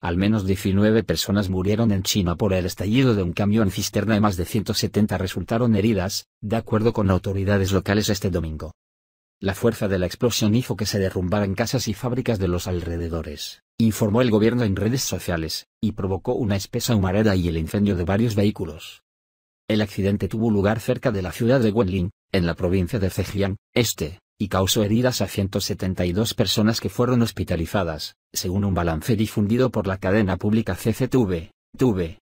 Al menos 19 personas murieron en China por el estallido de un camión cisterna y más de 170 resultaron heridas, de acuerdo con autoridades locales este domingo. La fuerza de la explosión hizo que se derrumbaran casas y fábricas de los alrededores, informó el gobierno en redes sociales, y provocó una espesa humareda y el incendio de varios vehículos. El accidente tuvo lugar cerca de la ciudad de Wenling, en la provincia de Zhejiang, este, y causó heridas a 172 personas que fueron hospitalizadas, según un balance difundido por la cadena pública CCTV,